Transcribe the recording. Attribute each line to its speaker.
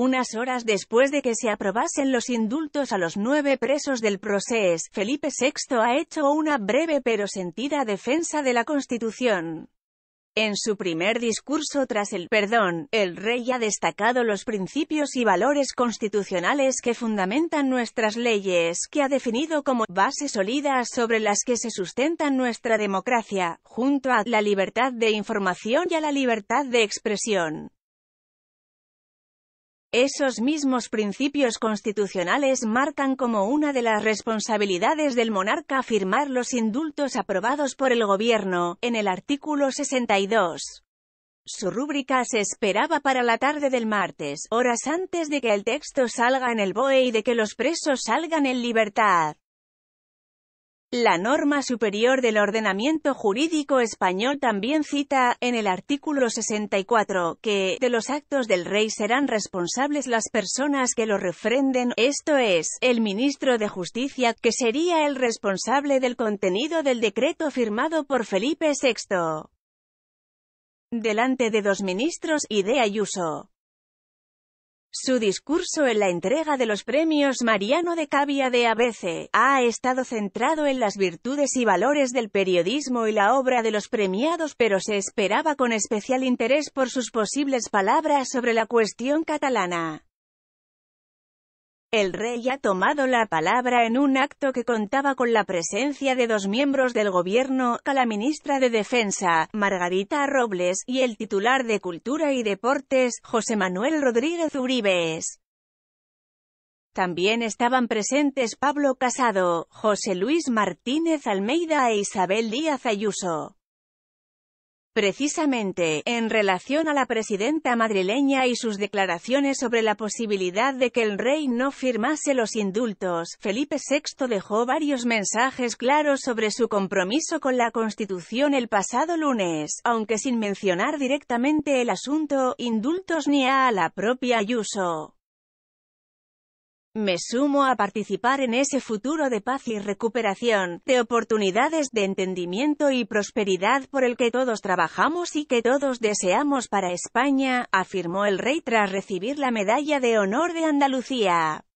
Speaker 1: Unas horas después de que se aprobasen los indultos a los nueve presos del proceso, Felipe VI ha hecho una breve pero sentida defensa de la Constitución. En su primer discurso tras el perdón, el rey ha destacado los principios y valores constitucionales que fundamentan nuestras leyes, que ha definido como bases sólidas sobre las que se sustenta nuestra democracia, junto a la libertad de información y a la libertad de expresión. Esos mismos principios constitucionales marcan como una de las responsabilidades del monarca firmar los indultos aprobados por el gobierno, en el artículo 62. Su rúbrica se esperaba para la tarde del martes, horas antes de que el texto salga en el BOE y de que los presos salgan en libertad. La norma superior del ordenamiento jurídico español también cita, en el artículo 64, que, de los actos del rey serán responsables las personas que lo refrenden, esto es, el ministro de Justicia, que sería el responsable del contenido del decreto firmado por Felipe VI. Delante de dos ministros, Idea de Ayuso. Su discurso en la entrega de los premios Mariano de Cavia de ABC ha estado centrado en las virtudes y valores del periodismo y la obra de los premiados, pero se esperaba con especial interés por sus posibles palabras sobre la cuestión catalana. El rey ha tomado la palabra en un acto que contaba con la presencia de dos miembros del gobierno, a la ministra de Defensa, Margarita Robles, y el titular de Cultura y Deportes, José Manuel Rodríguez Uribes. También estaban presentes Pablo Casado, José Luis Martínez Almeida e Isabel Díaz Ayuso. Precisamente, en relación a la presidenta madrileña y sus declaraciones sobre la posibilidad de que el rey no firmase los indultos, Felipe VI dejó varios mensajes claros sobre su compromiso con la Constitución el pasado lunes, aunque sin mencionar directamente el asunto, indultos ni a la propia Ayuso. Me sumo a participar en ese futuro de paz y recuperación, de oportunidades de entendimiento y prosperidad por el que todos trabajamos y que todos deseamos para España, afirmó el rey tras recibir la Medalla de Honor de Andalucía.